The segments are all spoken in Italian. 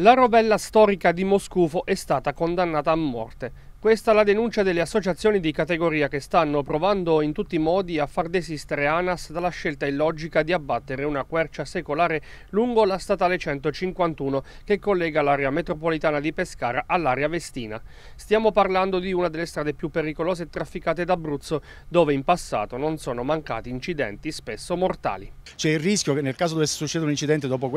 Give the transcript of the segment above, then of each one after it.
la rovella storica di Moscufo è stata condannata a morte questa è la denuncia delle associazioni di categoria che stanno provando in tutti i modi a far desistere ANAS dalla scelta illogica di abbattere una quercia secolare lungo la statale 151 che collega l'area metropolitana di Pescara all'area vestina. Stiamo parlando di una delle strade più pericolose e trafficate d'Abruzzo dove in passato non sono mancati incidenti spesso mortali. C'è il rischio che nel caso dovesse succedere un incidente dopo,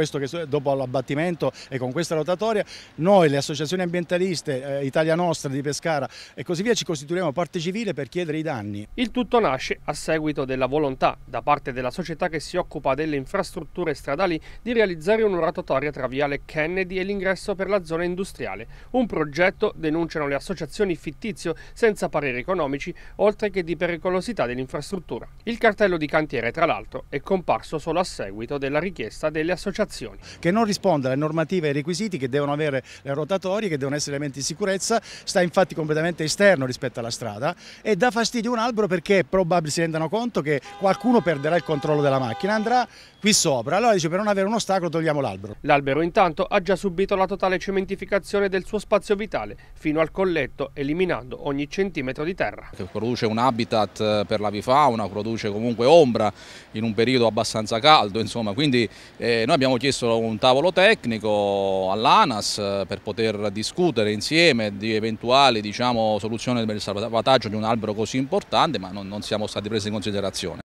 dopo l'abbattimento e con questa rotatoria, noi le associazioni ambientaliste eh, Italia Nostra di Pescara Pescara e così via, ci costituiamo parte civile per chiedere i danni. Il tutto nasce a seguito della volontà da parte della società che si occupa delle infrastrutture stradali di realizzare un'oratotoria tra Viale Kennedy e l'ingresso per la zona industriale. Un progetto, denunciano le associazioni, fittizio senza pareri economici, oltre che di pericolosità dell'infrastruttura. Il cartello di cantiere, tra l'altro, è comparso solo a seguito della richiesta delle associazioni. Che non risponde alle normative e ai requisiti che devono avere le rotatorie, che devono essere elementi di sicurezza, sta infatti completamente esterno rispetto alla strada e dà fastidio un albero perché probabilmente si rendano conto che qualcuno perderà il controllo della macchina, andrà qui sopra, allora dice per non avere un ostacolo togliamo l'albero. L'albero intanto ha già subito la totale cementificazione del suo spazio vitale fino al colletto eliminando ogni centimetro di terra. Che produce un habitat eh, per la l'avifauna, produce comunque ombra in un periodo abbastanza caldo, insomma, quindi eh, noi abbiamo chiesto un tavolo tecnico all'ANAS eh, per poter discutere insieme di eventuali di diciamo, soluzione per il salvataggio di un albero così importante, ma non, non siamo stati presi in considerazione.